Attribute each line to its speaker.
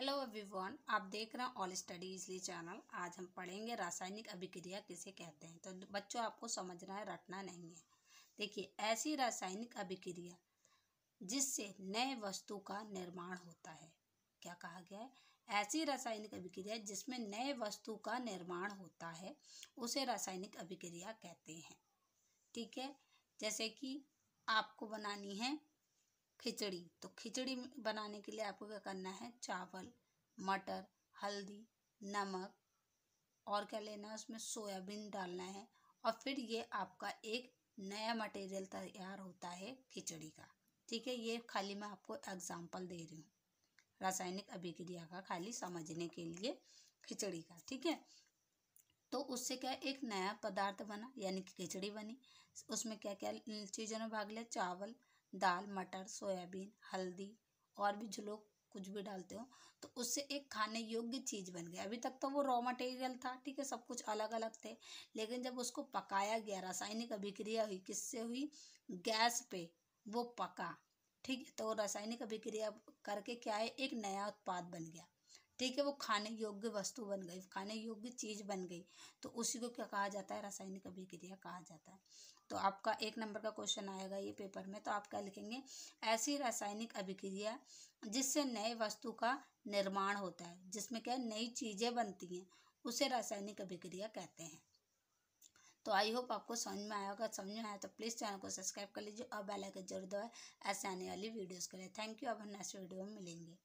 Speaker 1: hello everyone आप देख रहे हैं ऑल स्टडी इसलिए चैनल आज हम पढ़ेंगे रासायनिक अभिक्रिया किसे कहते हैं तो बच्चों आपको समझना है रटना नहीं है देखिए ऐसी रासायनिक अभिक्रिया जिससे नए वस्तु का निर्माण होता है क्या कहा गया है ऐसी रासायनिक अभिक्रिया जिसमें नए वस्तु का निर्माण होता है उसे रासायनिक अभिक्रिया कहते हैं ठीक है जैसे कि आपको बनानी है खिचड़ी तो खिचड़ी बनाने के लिए आपको क्या करना है चावल मटर हल्दी नमक और क्या लेना है उसमें सोयाबीन डालना है और फिर ये आपका एक नया मटेरियल तैयार होता है खिचड़ी का ठीक है ये खाली मैं आपको एग्जाम्पल दे रही हूँ रासायनिक अभिक्रिया का खाली समझने के लिए खिचड़ी का ठीक है तो उससे क्या एक नया पदार्थ बना यानी कि खिचड़ी बनी उसमें क्या क्या चीज़ों ने भाग लिया चावल दाल मटर सोयाबीन हल्दी और भी जो लोग कुछ भी डालते हो तो उससे एक खाने योग्य चीज़ बन गया अभी तक तो वो रॉ मटेरियल था ठीक है सब कुछ अलग अलग थे लेकिन जब उसको पकाया गया रासायनिक अभिक्रिया हुई किससे हुई गैस पे वो पका ठीक है तो रासायनिक अभिक्रिया करके क्या है एक नया उत्पाद बन गया ठीक है वो खाने योग्य वस्तु बन गई खाने योग्य चीज़ बन गई तो उसी को क्या कहा जाता है रासायनिक अभिक्रिया कहा जाता है तो आपका एक नंबर का क्वेश्चन आएगा ये पेपर में तो आप क्या लिखेंगे ऐसी रासायनिक अभिक्रिया जिससे नए वस्तु का निर्माण होता है जिसमें क्या नई चीज़ें बनती हैं उसे रासायनिक अभिक्रिया कहते हैं तो आई होप आपको समझ में आया होगा समझ में आया तो प्लीज़ चैनल को सब्सक्राइब कर लीजिए और बेल आइकन जरूर दबाएं ऐसे आने वाली वीडियोस के लिए थैंक यू अब हम नेक्स्ट वीडियो में मिलेंगे